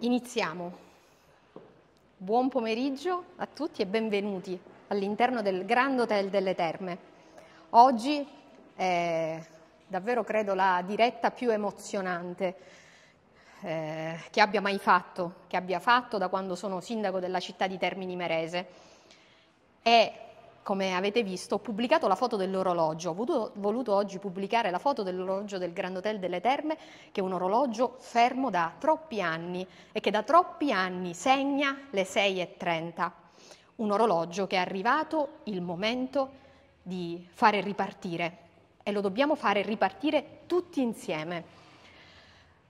Iniziamo. Buon pomeriggio a tutti e benvenuti all'interno del Grand Hotel delle Terme. Oggi è davvero credo la diretta più emozionante eh, che abbia mai fatto, che abbia fatto da quando sono sindaco della città di Termini Merese. È come avete visto, ho pubblicato la foto dell'orologio. Ho voluto, voluto oggi pubblicare la foto dell'orologio del Grand Hotel delle Terme, che è un orologio fermo da troppi anni e che da troppi anni segna le 6.30. Un orologio che è arrivato il momento di fare ripartire e lo dobbiamo fare ripartire tutti insieme.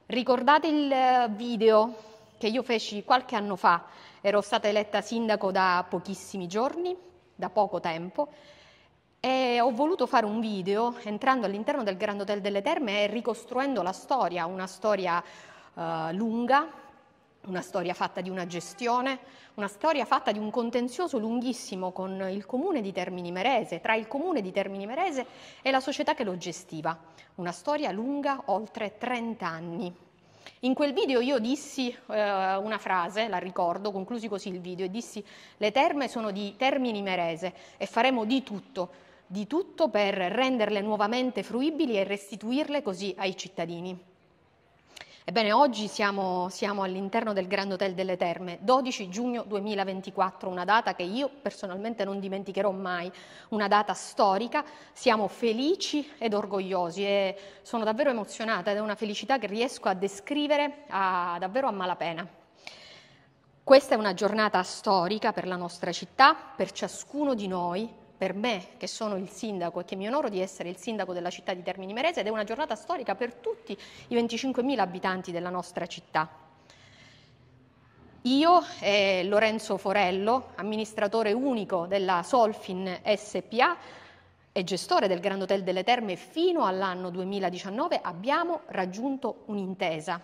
Ricordate il eh, video che io feci qualche anno fa, ero stata eletta sindaco da pochissimi giorni da poco tempo e ho voluto fare un video entrando all'interno del Grand Hotel delle Terme e ricostruendo la storia, una storia eh, lunga, una storia fatta di una gestione, una storia fatta di un contenzioso lunghissimo con il comune di Termini Merese, tra il comune di Termini Merese e la società che lo gestiva, una storia lunga oltre 30 anni. In quel video io dissi eh, una frase, la ricordo, conclusi così il video, e dissi le terme sono di Termini Merese e faremo di tutto, di tutto per renderle nuovamente fruibili e restituirle così ai cittadini. Ebbene, oggi siamo, siamo all'interno del Grand Hotel delle Terme, 12 giugno 2024, una data che io personalmente non dimenticherò mai, una data storica. Siamo felici ed orgogliosi e sono davvero emozionata ed è una felicità che riesco a descrivere a, davvero a malapena. Questa è una giornata storica per la nostra città, per ciascuno di noi, per me, che sono il sindaco e che mi onoro di essere il sindaco della città di Termini Merese ed è una giornata storica per tutti i 25.000 abitanti della nostra città. Io e Lorenzo Forello, amministratore unico della Solfin SPA e gestore del Grand Hotel delle Terme fino all'anno 2019, abbiamo raggiunto un'intesa.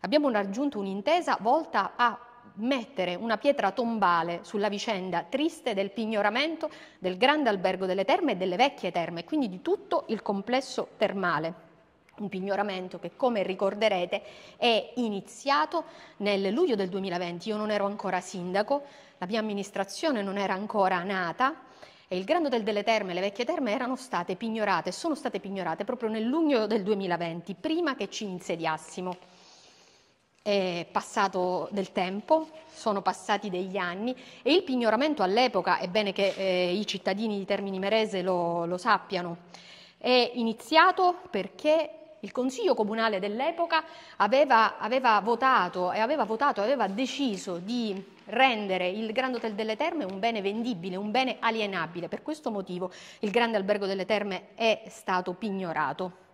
Abbiamo raggiunto un'intesa volta a mettere una pietra tombale sulla vicenda triste del pignoramento del grande albergo delle terme e delle vecchie terme, quindi di tutto il complesso termale. Un pignoramento che, come ricorderete, è iniziato nel luglio del 2020. Io non ero ancora sindaco, la mia amministrazione non era ancora nata, e il grande Hotel delle Terme e le vecchie terme erano state pignorate, sono state pignorate proprio nel luglio del 2020, prima che ci insediassimo è passato del tempo, sono passati degli anni e il pignoramento all'epoca, è bene che eh, i cittadini di Termini Merese lo, lo sappiano, è iniziato perché il Consiglio Comunale dell'epoca aveva, aveva, votato e aveva votato, aveva deciso di rendere il Grand Hotel delle Terme un bene vendibile, un bene alienabile. Per questo motivo il Grande Albergo delle Terme è stato pignorato.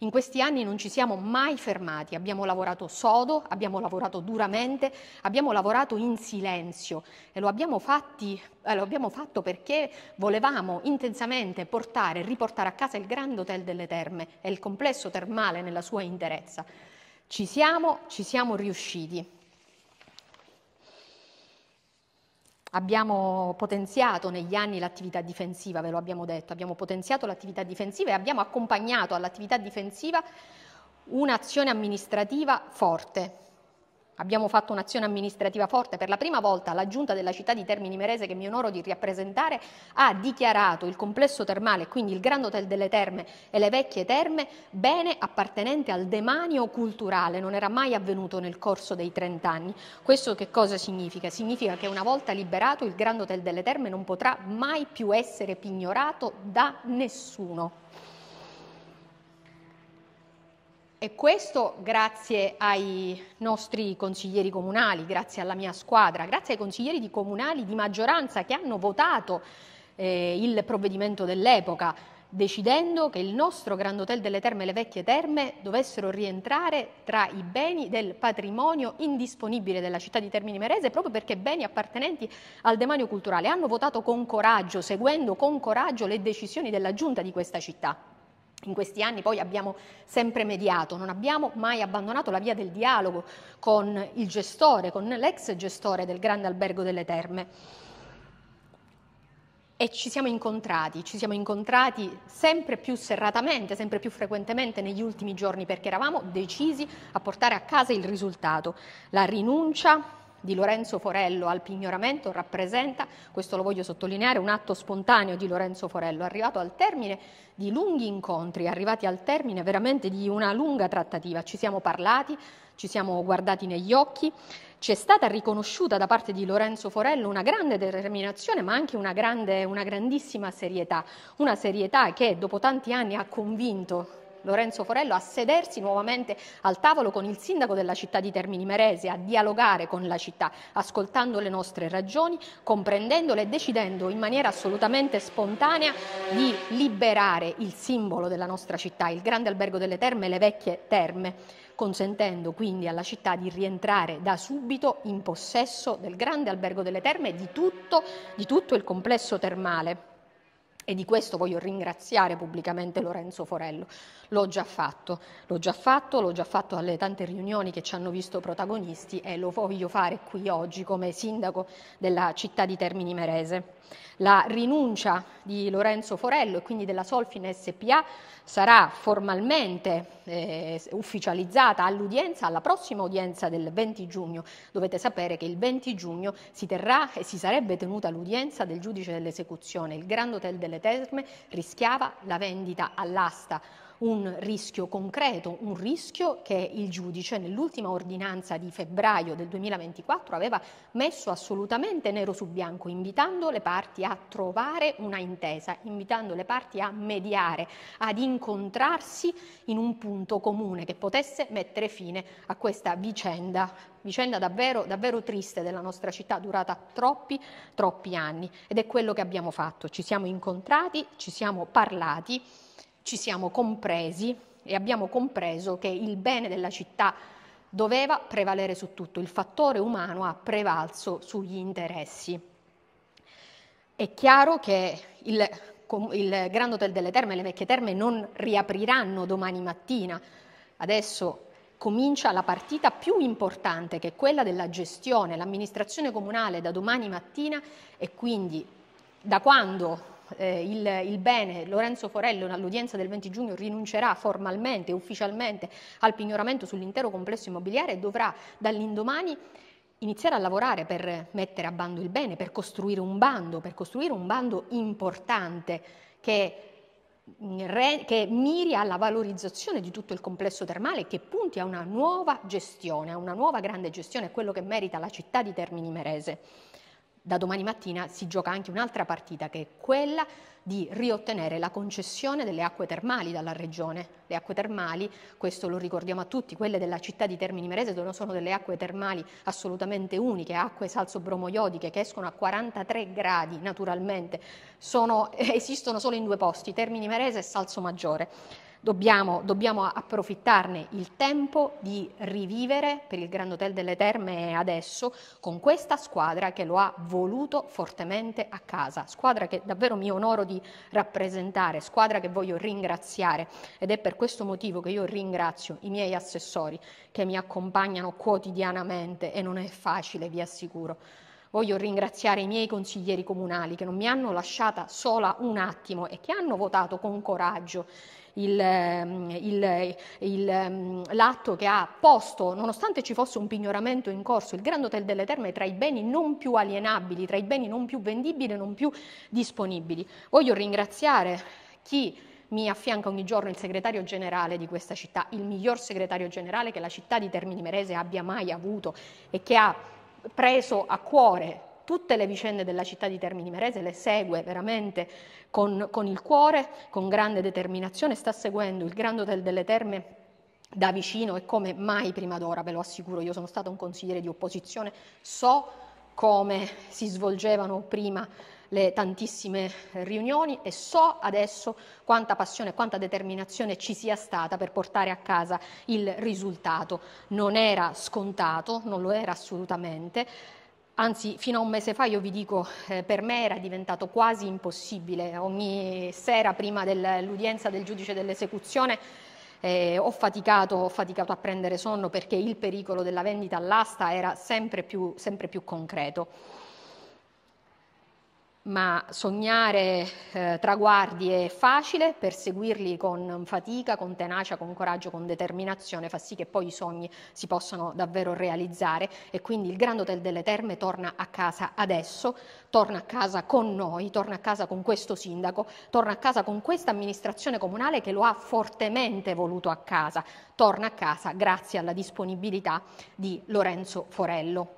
In questi anni non ci siamo mai fermati, abbiamo lavorato sodo, abbiamo lavorato duramente, abbiamo lavorato in silenzio e lo abbiamo, fatti, eh, lo abbiamo fatto perché volevamo intensamente portare e riportare a casa il Grand Hotel delle Terme e il complesso termale nella sua interezza. Ci siamo, ci siamo riusciti. Abbiamo potenziato negli anni l'attività difensiva, ve lo abbiamo detto, abbiamo potenziato l'attività difensiva e abbiamo accompagnato all'attività difensiva un'azione amministrativa forte, Abbiamo fatto un'azione amministrativa forte. Per la prima volta la giunta della città di Termini Merese, che mi onoro di rappresentare, ha dichiarato il complesso termale, quindi il Grand Hotel delle Terme e le vecchie terme, bene appartenente al demanio culturale. Non era mai avvenuto nel corso dei 30 anni. Questo che cosa significa? Significa che una volta liberato il Grand Hotel delle Terme non potrà mai più essere pignorato da nessuno. E questo grazie ai nostri consiglieri comunali, grazie alla mia squadra, grazie ai consiglieri di comunali di maggioranza che hanno votato eh, il provvedimento dell'epoca, decidendo che il nostro Grand Hotel delle Terme e le Vecchie Terme dovessero rientrare tra i beni del patrimonio indisponibile della città di Termini Merese proprio perché beni appartenenti al demanio culturale. Hanno votato con coraggio, seguendo con coraggio le decisioni della giunta di questa città. In questi anni poi abbiamo sempre mediato, non abbiamo mai abbandonato la via del dialogo con il gestore, con l'ex gestore del grande albergo delle terme. E ci siamo incontrati, ci siamo incontrati sempre più serratamente, sempre più frequentemente negli ultimi giorni perché eravamo decisi a portare a casa il risultato, la rinuncia di Lorenzo Forello al pignoramento rappresenta, questo lo voglio sottolineare, un atto spontaneo di Lorenzo Forello, arrivato al termine di lunghi incontri, arrivati al termine veramente di una lunga trattativa. Ci siamo parlati, ci siamo guardati negli occhi, ci è stata riconosciuta da parte di Lorenzo Forello una grande determinazione, ma anche una, grande, una grandissima serietà, una serietà che dopo tanti anni ha convinto Lorenzo Forello a sedersi nuovamente al tavolo con il sindaco della città di Termini Merese, a dialogare con la città, ascoltando le nostre ragioni, comprendendole e decidendo in maniera assolutamente spontanea di liberare il simbolo della nostra città, il grande albergo delle terme e le vecchie terme consentendo quindi alla città di rientrare da subito in possesso del grande albergo delle terme e di tutto, di tutto il complesso termale e di questo voglio ringraziare pubblicamente Lorenzo Forello. L'ho già fatto, l'ho già fatto, l'ho già fatto alle tante riunioni che ci hanno visto protagonisti e lo voglio fare qui oggi come sindaco della città di Termini Merese. La rinuncia di Lorenzo Forello e quindi della Solfin SPA sarà formalmente eh, ufficializzata all'udienza, alla prossima udienza del 20 giugno. Dovete sapere che il 20 giugno si terrà e si sarebbe tenuta l'udienza del giudice dell'esecuzione, il Grand Hotel delle Terme rischiava la vendita all'asta un rischio concreto, un rischio che il giudice nell'ultima ordinanza di febbraio del 2024 aveva messo assolutamente nero su bianco, invitando le parti a trovare una intesa, invitando le parti a mediare, ad incontrarsi in un punto comune che potesse mettere fine a questa vicenda, vicenda davvero, davvero triste della nostra città, durata troppi, troppi anni. Ed è quello che abbiamo fatto, ci siamo incontrati, ci siamo parlati ci siamo compresi e abbiamo compreso che il bene della città doveva prevalere su tutto, il fattore umano ha prevalso sugli interessi. È chiaro che il, il Grand Hotel delle Terme e le vecchie terme non riapriranno domani mattina, adesso comincia la partita più importante che è quella della gestione, l'amministrazione comunale da domani mattina e quindi da quando eh, il, il, bene, Lorenzo Forello all'udienza del 20 giugno rinuncerà formalmente e ufficialmente al pignoramento sull'intero complesso immobiliare e dovrà dall'indomani iniziare a lavorare per mettere a bando il bene, per costruire un bando, per costruire un bando importante che mm, che miri alla valorizzazione di tutto il complesso termale che punti a una nuova gestione, a una nuova grande gestione, quello che merita la città di Termini Merese da domani mattina si gioca anche un'altra partita che è quella di riottenere la concessione delle acque termali dalla regione. Le acque termali, questo lo ricordiamo a tutti, quelle della città di Termini Merese sono delle acque termali assolutamente uniche, acque bromoiodiche che escono a 43 gradi naturalmente, sono, esistono solo in due posti, Termini Merese e Salso Maggiore. Dobbiamo, dobbiamo, approfittarne il tempo di rivivere per il Grand Hotel delle Terme adesso con questa squadra che lo ha voluto fortemente a casa, squadra che davvero mi onoro di rappresentare, squadra che voglio ringraziare ed è per questo motivo che io ringrazio i miei assessori che mi accompagnano quotidianamente e non è facile, vi assicuro. Voglio ringraziare i miei consiglieri comunali che non mi hanno lasciata sola un attimo e che hanno votato con coraggio Mm, mm, l'atto che ha posto, nonostante ci fosse un pignoramento in corso, il Grand Hotel delle Terme tra i beni non più alienabili, tra i beni non più vendibili e non più disponibili. Voglio ringraziare chi mi affianca ogni giorno il segretario generale di questa città, il miglior segretario generale che la città di Termini Merese abbia mai avuto e che ha preso a cuore tutte le vicende della città di Termini Merese, le segue veramente con, con il cuore, con grande determinazione, sta seguendo il Grand Hotel delle Terme da vicino e come mai prima d'ora, ve lo assicuro, io sono stato un consigliere di opposizione, so come si svolgevano prima le tantissime riunioni e so adesso quanta passione e quanta determinazione ci sia stata per portare a casa il risultato. Non era scontato, non lo era assolutamente. Anzi, fino a un mese fa, io vi dico, eh, per me era diventato quasi impossibile. Ogni sera prima dell'udienza del giudice dell'esecuzione eh, ho, faticato, ho, faticato, a prendere sonno perché il pericolo della vendita all'asta era sempre più, sempre più concreto ma sognare eh, traguardi è facile, perseguirli con fatica, con tenacia, con coraggio, con determinazione fa sì che poi i sogni si possano davvero realizzare e quindi il Grand Hotel delle Terme torna a casa adesso, torna a casa con noi, torna a casa con questo sindaco, torna a casa con questa amministrazione comunale che lo ha fortemente voluto a casa, torna a casa grazie alla disponibilità di Lorenzo Forello.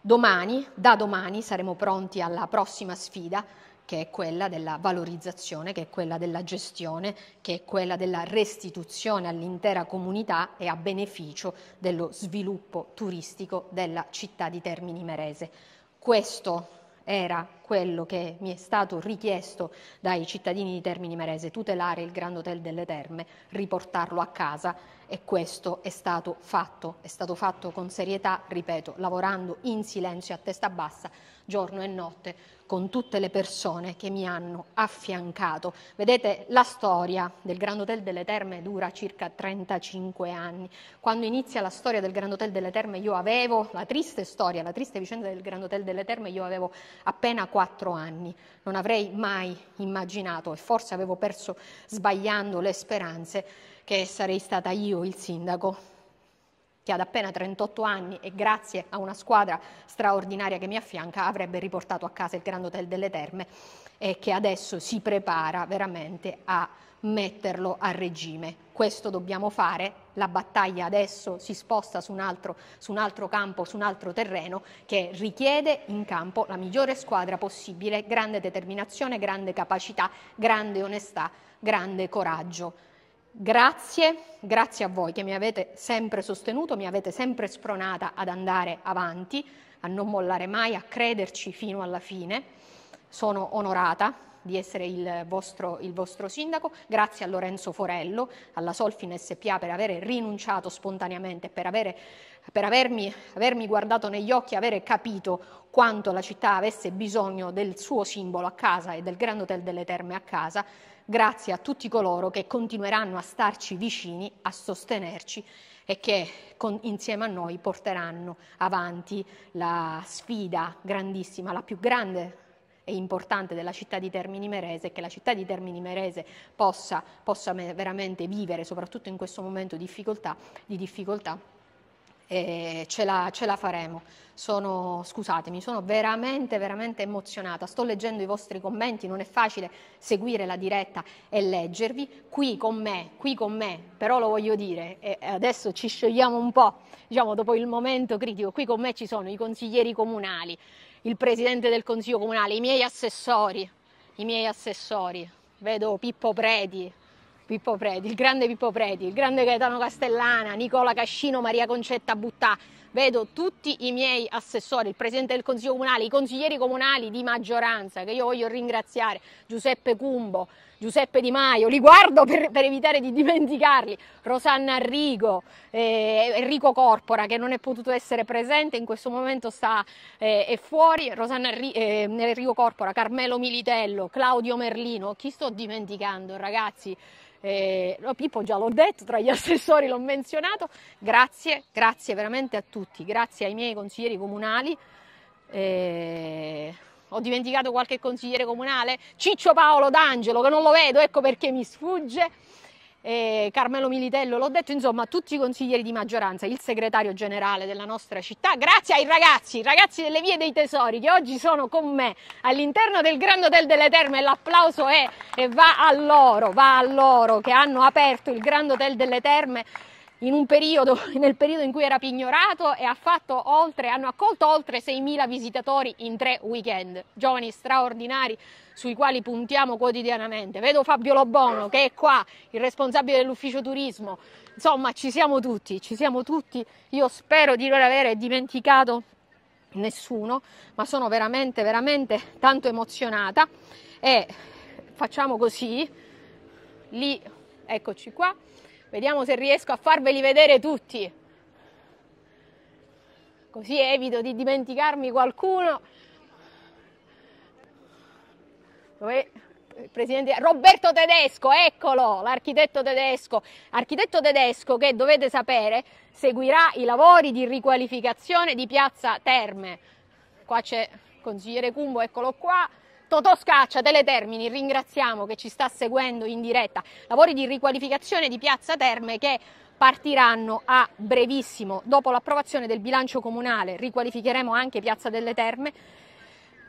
Domani, da domani, saremo pronti alla prossima sfida che è quella della valorizzazione, che è quella della gestione, che è quella della restituzione all'intera comunità e a beneficio dello sviluppo turistico della città di Termini Merese. Questo era quello che mi è stato richiesto dai cittadini di Termini Merese, tutelare il Grand Hotel delle Terme, riportarlo a casa e questo è stato fatto, è stato fatto con serietà, ripeto, lavorando in silenzio a testa bassa giorno e notte con tutte le persone che mi hanno affiancato. Vedete, la storia del Grand Hotel delle Terme dura circa 35 anni. Quando inizia la storia del Grand Hotel delle Terme io avevo, la triste storia, la triste vicenda del Grand Hotel delle Terme, io avevo appena 4 anni. Non avrei mai immaginato e forse avevo perso sbagliando le speranze che sarei stata io il sindaco che ad appena 38 anni e grazie a una squadra straordinaria che mi affianca avrebbe riportato a casa il Grand Hotel delle Terme e che adesso si prepara veramente a metterlo a regime. Questo dobbiamo fare, la battaglia adesso si sposta su un altro, su un altro campo, su un altro terreno che richiede in campo la migliore squadra possibile, grande determinazione, grande capacità, grande onestà, grande coraggio. Grazie, grazie a voi che mi avete sempre sostenuto, mi avete sempre spronata ad andare avanti, a non mollare mai, a crederci fino alla fine. Sono onorata di essere il vostro, il vostro sindaco, grazie a Lorenzo Forello, alla Solfin SPA per aver rinunciato spontaneamente, per, avere, per avermi, avermi guardato negli occhi, avere capito quanto la città avesse bisogno del suo simbolo a casa e del Grand Hotel delle Terme a casa grazie a tutti coloro che continueranno a starci vicini, a sostenerci e che con, insieme a noi porteranno avanti la sfida grandissima, la più grande e importante della città di Termini Merese, che la città di Termini Merese possa, possa veramente vivere, soprattutto in questo momento di difficoltà, di difficoltà e ce, la, ce, la, faremo. Sono, scusatemi, sono veramente, veramente emozionata. Sto leggendo i vostri commenti, non è facile seguire la diretta e leggervi. Qui con me, qui con me, però lo voglio dire, e adesso ci sciogliamo un po', diciamo dopo il momento critico, qui con me ci sono i consiglieri comunali, il presidente del consiglio comunale, i miei assessori, i miei assessori. Vedo Pippo Preti, Pippo Predi, il grande Pippo Predi, il grande Gaetano Castellana, Nicola Cascino, Maria Concetta Buttà, vedo tutti i miei assessori, il Presidente del Consiglio Comunale, i consiglieri comunali di maggioranza, che io voglio ringraziare, Giuseppe Cumbo, Giuseppe Di Maio, li guardo per, per evitare di dimenticarli, Rosanna Arrigo, eh, Enrico Corpora che non è potuto essere presente, in questo momento sta, eh, è fuori, Rosanna Arri- eh, Enrico Corpora, Carmelo Militello, Claudio Merlino, chi sto dimenticando ragazzi? Eh, Pippo già l'ho detto, tra gli assessori l'ho menzionato, grazie, grazie veramente a tutti tutti, grazie ai miei consiglieri comunali. Eh, ho dimenticato qualche consigliere comunale, Ciccio Paolo D'Angelo, che non lo vedo, ecco perché mi sfugge. Eh, Carmelo Militello, l'ho detto, insomma, tutti i consiglieri di maggioranza, il segretario generale della nostra città, grazie ai ragazzi, ragazzi delle vie dei tesori che oggi sono con me all'interno del Grand Hotel delle Terme, l'applauso è e va a loro, va a loro che hanno aperto il Grand Hotel delle Terme periodo, nel periodo in cui era pignorato e oltre, hanno accolto oltre 6.000 visitatori in tre weekend. Giovani straordinari sui quali puntiamo quotidianamente. Vedo Fabio Lobono che è qua, il responsabile dell'ufficio turismo. Insomma, ci siamo tutti, ci siamo tutti. Io spero di non avere dimenticato nessuno, ma sono veramente, veramente tanto emozionata. E facciamo così, lì, eccoci qua. Vediamo se riesco a farveli vedere tutti. Così evito di dimenticarmi qualcuno. Dove presidente Roberto Tedesco, eccolo, l'architetto tedesco. Architetto tedesco che dovete sapere seguirà i lavori di riqualificazione di Piazza Terme. Qua c'è consigliere Cumbo, eccolo qua. Totò Scaccia, Teletermini, ringraziamo che ci sta seguendo in diretta. Lavori di riqualificazione di Piazza Terme che partiranno a brevissimo. Dopo l'approvazione del bilancio comunale riqualificheremo anche Piazza delle Terme.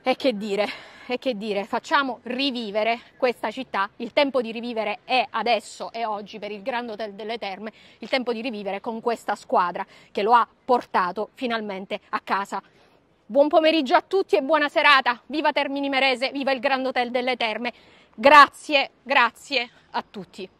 E che dire, e che dire, facciamo rivivere questa città, il tempo di rivivere è adesso e oggi per il Grand Hotel delle Terme, il tempo di rivivere con questa squadra che lo ha portato finalmente a casa Buon pomeriggio a tutti e buona serata. Viva Termini Merese, viva il Grand Hotel delle Terme. Grazie, grazie a tutti.